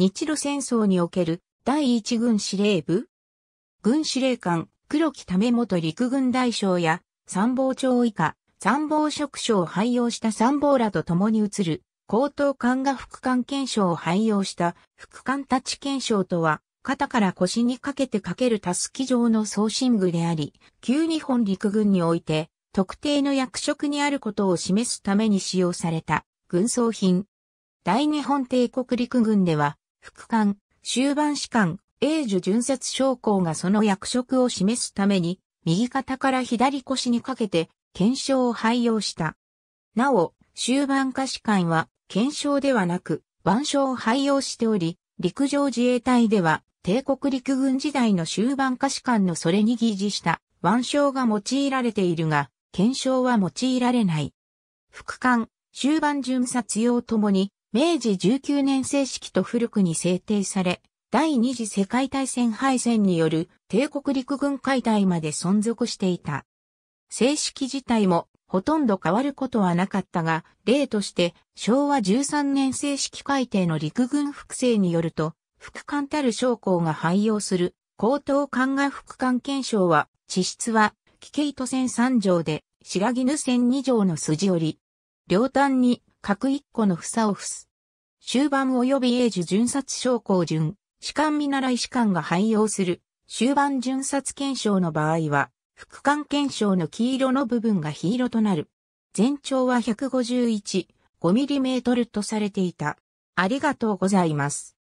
日露戦争における第一軍司令部軍司令官、黒木為元陸軍大将や参謀長以下、参謀職賞を廃用した参謀らと共に移る、高等官が副官検証を廃用した副官立ち検証とは、肩から腰にかけてかけるタスキ状の送信具であり、旧日本陸軍において、特定の役職にあることを示すために使用された軍装品。大日本帝国陸軍では、副官、終盤士官、英寿巡節将校がその役職を示すために、右肩から左腰にかけて、検証を廃用した。なお、終盤下士官は、検証ではなく、腕章を廃用しており、陸上自衛隊では、帝国陸軍時代の終盤下士官のそれに疑似した腕章が用いられているが、検証は用いられない。副官、終盤巡察用ともに、明治19年正式と古くに制定され、第二次世界大戦敗戦による帝国陸軍解体まで存続していた。正式自体もほとんど変わることはなかったが、例として昭和13年正式改定の陸軍複製によると、副官たる将校が廃用する高等官が副官検証は、地質は、危険都線3条で、白絹線2条の筋折り。両端に各一個の房を伏す。終盤及び英寿巡察症候順、士官見習い士官が廃用する、終盤巡察検証の場合は、副官検証の黄色の部分が黄色となる。全長は151、5mm とされていた。ありがとうございます。